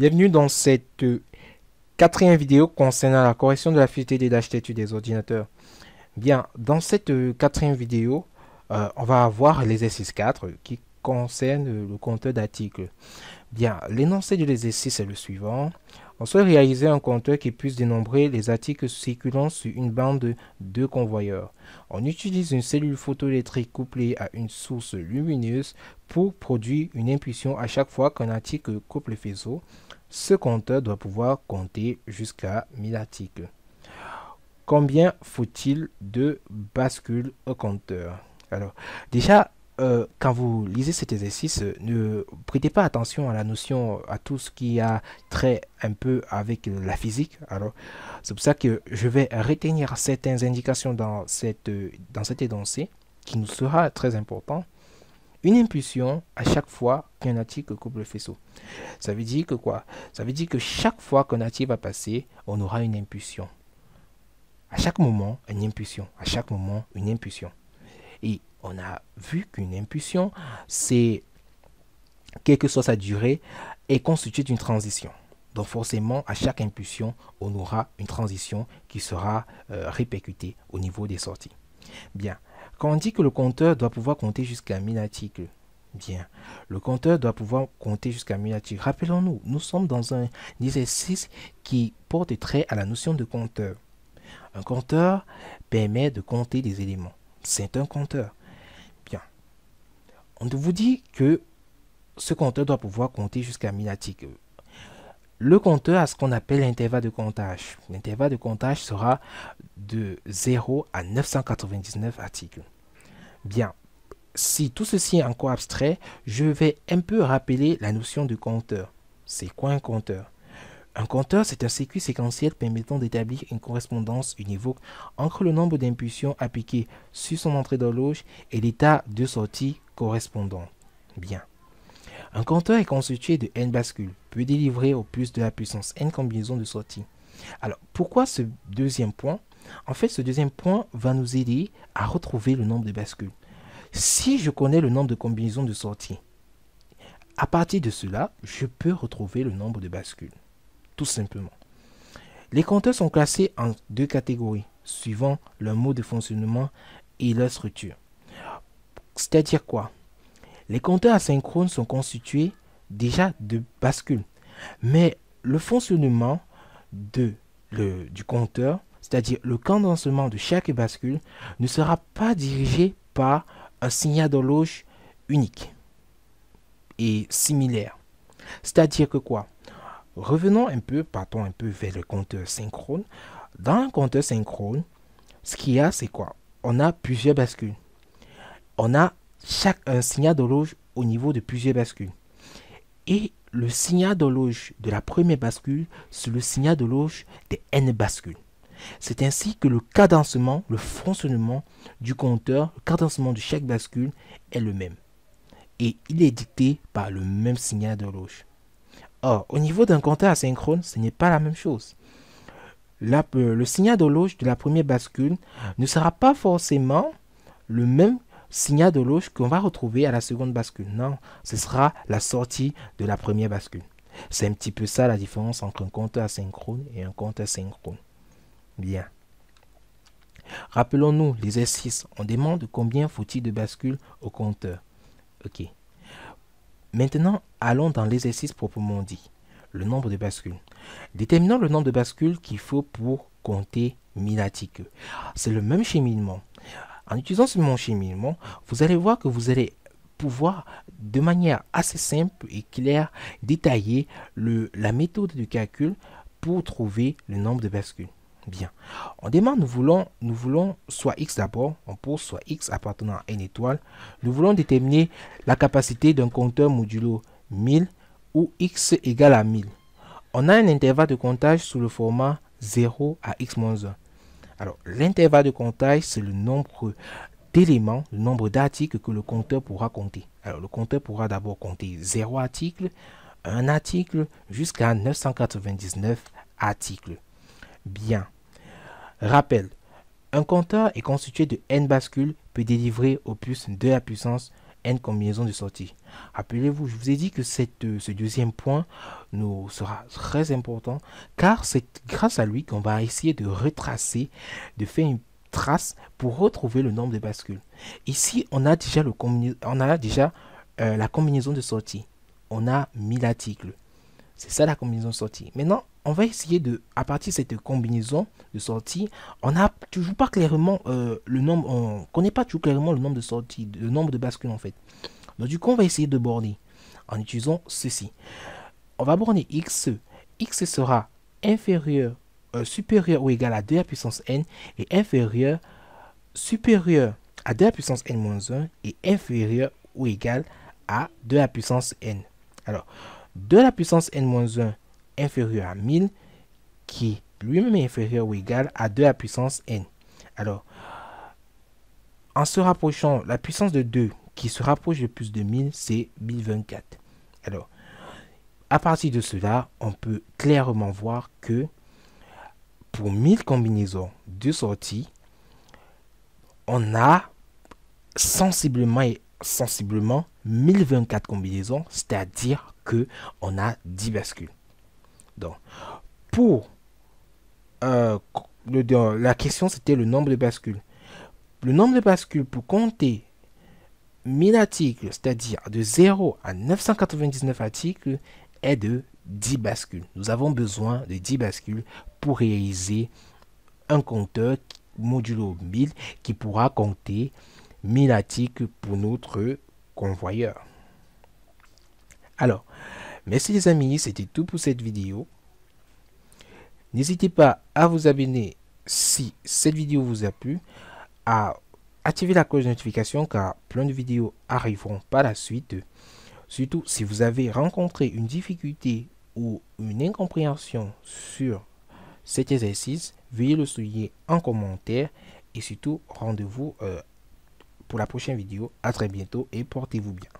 Bienvenue dans cette euh, quatrième vidéo concernant la correction de la fiabilité des des ordinateurs. Bien, dans cette euh, quatrième vidéo, euh, on va avoir l'exercice 4 qui concerne le compteur d'articles. Bien, l'énoncé de l'exercice est le suivant. On souhaite réaliser un compteur qui puisse dénombrer les articles circulant sur une bande de convoyeurs. On utilise une cellule photoélectrique couplée à une source lumineuse pour produire une impulsion à chaque fois qu'un article coupe le faisceau. Ce compteur doit pouvoir compter jusqu'à 1000 articles. Combien faut-il de bascules au compteur Alors, déjà, euh, quand vous lisez cet exercice, euh, ne prêtez pas attention à la notion, à tout ce qui a trait un peu avec la physique. Alors, c'est pour ça que je vais retenir certaines indications dans, cette, euh, dans cet énoncé qui nous sera très important. Une impulsion à chaque fois qu'un attique coupe le faisceau. Ça veut dire que quoi Ça veut dire que chaque fois qu'un article va passer, on aura une impulsion. À chaque moment, une impulsion. À chaque moment, une impulsion. Et on a vu qu'une impulsion, c'est, quelle que soit sa durée, est constituée d'une transition. Donc forcément, à chaque impulsion, on aura une transition qui sera euh, répercutée au niveau des sorties. Bien. Quand on dit que le compteur doit pouvoir compter jusqu'à 1000 articles, bien, le compteur doit pouvoir compter jusqu'à 1000 articles. Rappelons-nous, nous sommes dans un exercice qui porte trait à la notion de compteur. Un compteur permet de compter des éléments. C'est un compteur on vous dit que ce compteur doit pouvoir compter jusqu'à 1000 articles. Le compteur a ce qu'on appelle l'intervalle de comptage. L'intervalle de comptage sera de 0 à 999 articles. Bien, si tout ceci est encore abstrait, je vais un peu rappeler la notion de compteur. C'est quoi un compteur Un compteur, c'est un circuit séquentiel permettant d'établir une correspondance univoque entre le nombre d'impulsions appliquées sur son entrée d'horloge et l'état de sortie correspondant. Bien. Un compteur est constitué de n bascules, peut délivrer au plus de la puissance n combinaisons de sortie. Alors, pourquoi ce deuxième point En fait, ce deuxième point va nous aider à retrouver le nombre de bascules. Si je connais le nombre de combinaisons de sortie, à partir de cela, je peux retrouver le nombre de bascules. Tout simplement. Les compteurs sont classés en deux catégories, suivant leur mode de fonctionnement et leur structure. C'est-à-dire quoi Les compteurs asynchrones sont constitués déjà de bascules, mais le fonctionnement de, du compteur, c'est-à-dire le condensement de chaque bascule, ne sera pas dirigé par un signal d'horloge unique et similaire. C'est-à-dire que quoi Revenons un peu, partons un peu vers le compteur synchrone. Dans un compteur synchrone, ce qu'il y a, c'est quoi On a plusieurs bascules on a chaque, un signal d'horloge au niveau de plusieurs bascules. Et le signal d'horloge de la première bascule, c'est le signal d'horloge des N bascules. C'est ainsi que le cadencement, le fonctionnement du compteur, le cadencement de chaque bascule est le même. Et il est dicté par le même signal d'horloge. Or, au niveau d'un compteur asynchrone, ce n'est pas la même chose. La, le signal d'horloge de la première bascule ne sera pas forcément le même signal de loge qu'on va retrouver à la seconde bascule. Non, ce sera la sortie de la première bascule. C'est un petit peu ça la différence entre un compteur asynchrone et un compteur synchrone. Bien. Rappelons-nous l'exercice. On demande combien faut-il de bascules au compteur. OK. Maintenant, allons dans l'exercice proprement dit. Le nombre de bascules. Déterminons le nombre de bascules qu'il faut pour compter 1000 C'est le même cheminement. En utilisant ce cheminement, vous allez voir que vous allez pouvoir de manière assez simple et claire détailler la méthode de calcul pour trouver le nombre de bascules. Bien. On démarre, nous voulons, nous voulons soit x d'abord, on pose soit x appartenant à une étoile. Nous voulons déterminer la capacité d'un compteur modulo 1000 ou x égale à 1000. On a un intervalle de comptage sous le format 0 à x-1. Alors, l'intervalle de comptage, c'est le nombre d'éléments, le nombre d'articles que le compteur pourra compter. Alors, le compteur pourra d'abord compter 0 articles, 1 article, jusqu'à 999 articles. Bien. Rappel, un compteur est constitué de n bascules peut délivrer au plus 2 à puissance combinaison de sortie. Rappelez-vous, je vous ai dit que cette, euh, ce deuxième point nous sera très important car c'est grâce à lui qu'on va essayer de retracer, de faire une trace pour retrouver le nombre de bascules. Ici, on a déjà, le on a déjà euh, la combinaison de sortie. On a 1000 articles. C'est ça la combinaison sortie. Maintenant, on va essayer de, à partir cette combinaison de sorties, on n'a toujours pas clairement euh, le nombre, on connaît pas toujours clairement le nombre de sorties, le nombre de bascules en fait. Donc du coup, on va essayer de borner en utilisant ceci. On va borner x, x sera inférieur, euh, supérieur ou égal à 2 à puissance n et inférieur, supérieur à 2 à puissance n-1 et inférieur ou égal à 2 à puissance n. Alors, 2 à la puissance n-1 inférieur à 1000 qui lui-même est inférieur ou égal à 2 à puissance n. Alors, en se rapprochant, la puissance de 2 qui se rapproche le plus de 1000, c'est 1024. Alors, à partir de cela, on peut clairement voir que pour 1000 combinaisons de sorties, on a sensiblement et sensiblement 1024 combinaisons, c'est-à-dire que on a 10 bascules. Donc, pour euh, la question, c'était le nombre de bascules. Le nombre de bascules pour compter 1000 articles, c'est-à-dire de 0 à 999 articles, est de 10 bascules. Nous avons besoin de 10 bascules pour réaliser un compteur modulo 1000 qui pourra compter 1000 articles pour notre convoyeur. Alors, Merci les amis, c'était tout pour cette vidéo. N'hésitez pas à vous abonner si cette vidéo vous a plu, à activer la cloche de notification car plein de vidéos arriveront par la suite. Surtout si vous avez rencontré une difficulté ou une incompréhension sur cet exercice, veuillez le souligner en commentaire et surtout rendez-vous euh, pour la prochaine vidéo. À très bientôt et portez-vous bien.